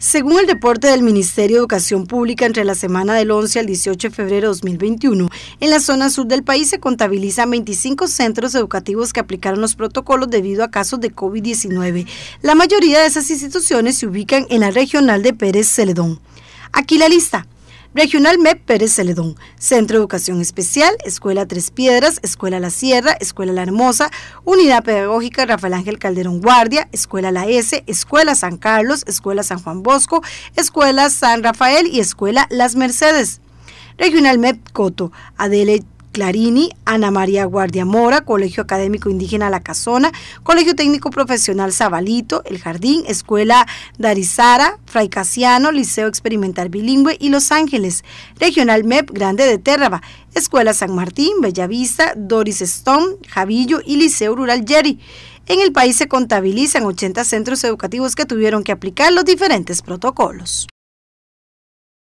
Según el reporte del Ministerio de Educación Pública, entre la semana del 11 al 18 de febrero de 2021, en la zona sur del país se contabilizan 25 centros educativos que aplicaron los protocolos debido a casos de COVID-19. La mayoría de esas instituciones se ubican en la regional de Pérez Celedón. Aquí la lista. Regional MEP Pérez Celedón, Centro de Educación Especial, Escuela Tres Piedras, Escuela La Sierra, Escuela La Hermosa, Unidad Pedagógica Rafael Ángel Calderón Guardia, Escuela La S, Escuela San Carlos, Escuela San Juan Bosco, Escuela San Rafael y Escuela Las Mercedes. Regional MEP Coto, Adele Clarini, Ana María Guardia Mora, Colegio Académico Indígena La Casona, Colegio Técnico Profesional Zabalito, El Jardín, Escuela Darizara, Fray Casiano, Liceo Experimental Bilingüe y Los Ángeles, Regional MEP Grande de Terraba, Escuela San Martín, Bellavista, Doris Stone, Javillo y Liceo Rural Jerry. En el país se contabilizan 80 centros educativos que tuvieron que aplicar los diferentes protocolos.